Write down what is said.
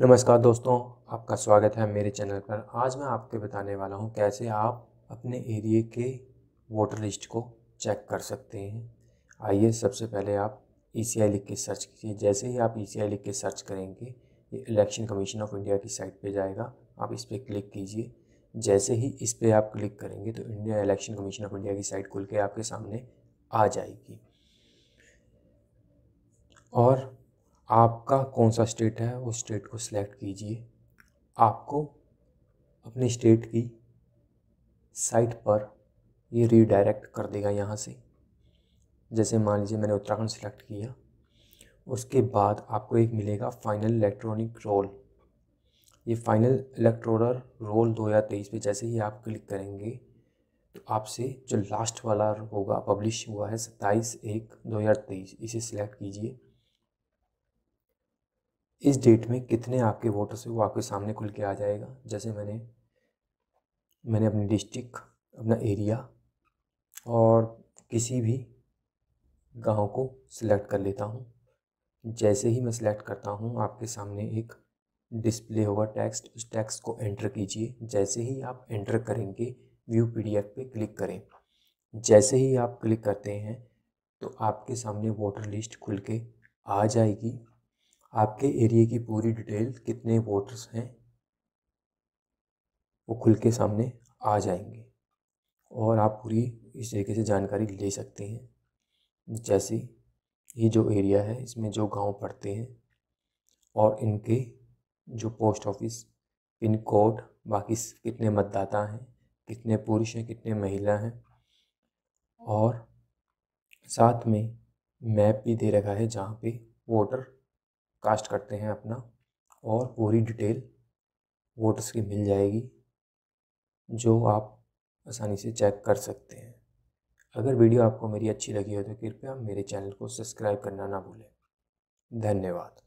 नमस्कार दोस्तों आपका स्वागत है मेरे चैनल पर आज मैं आपके बताने वाला हूं कैसे आप अपने एरिए के वोटर लिस्ट को चेक कर सकते हैं आइए सबसे पहले आप ई सी आई लिख के सर्च कीजिए जैसे ही आप ई सी आई लिख के सर्च करेंगे ये इलेक्शन कमीशन ऑफ इंडिया की साइट पे जाएगा आप इस पर क्लिक कीजिए जैसे ही इस पर आप क्लिक करेंगे तो India election commission of India की साइट खुल के आपके सामने आ जाएगी और आपका कौन सा स्टेट है उस स्टेट को सिलेक्ट कीजिए आपको अपने स्टेट की साइट पर ये रीडायरेक्ट कर देगा यहाँ से जैसे मान लीजिए मैंने उत्तराखंड सेलेक्ट किया उसके बाद आपको एक मिलेगा फाइनल इलेक्ट्रॉनिक रोल ये फाइनल इलेक्ट्रोलर रोल दो हज़ार तेईस में जैसे ही आप क्लिक करेंगे तो आपसे जो लास्ट वाला होगा पब्लिश हुआ है सत्ताईस एक दो हज़ार तेईस इसे सिलेक्ट कीजिए इस डेट में कितने आपके वोटर्स हैं वो आपके सामने खुल के आ जाएगा जैसे मैंने मैंने अपनी डिस्ट्रिक्ट अपना एरिया और किसी भी गांव को सिलेक्ट कर लेता हूँ जैसे ही मैं सिलेक्ट करता हूँ आपके सामने एक डिस्प्ले होगा टेक्स्ट उस टेक्स्ट को एंटर कीजिए जैसे ही आप एंटर करेंगे व्यू पीडीएफ पे क्लिक करें जैसे ही आप क्लिक करते हैं तो आपके सामने वोटर लिस्ट खुल के आ जाएगी आपके एरिए की पूरी डिटेल कितने वोटर्स हैं वो खुल के सामने आ जाएंगे और आप पूरी इस तरीके से जानकारी ले सकते हैं जैसे ये जो एरिया है इसमें जो गांव पड़ते हैं और इनके जो पोस्ट ऑफिस पिन कोड बाकी कितने मतदाता हैं कितने पुरुष हैं कितने महिला हैं और साथ में मैप भी दे रखा है जहाँ पे वोटर कास्ट करते हैं अपना और पूरी डिटेल वोटर्स की मिल जाएगी जो आप आसानी से चेक कर सकते हैं अगर वीडियो आपको मेरी अच्छी लगी हो तो कृपया मेरे चैनल को सब्सक्राइब करना ना भूलें धन्यवाद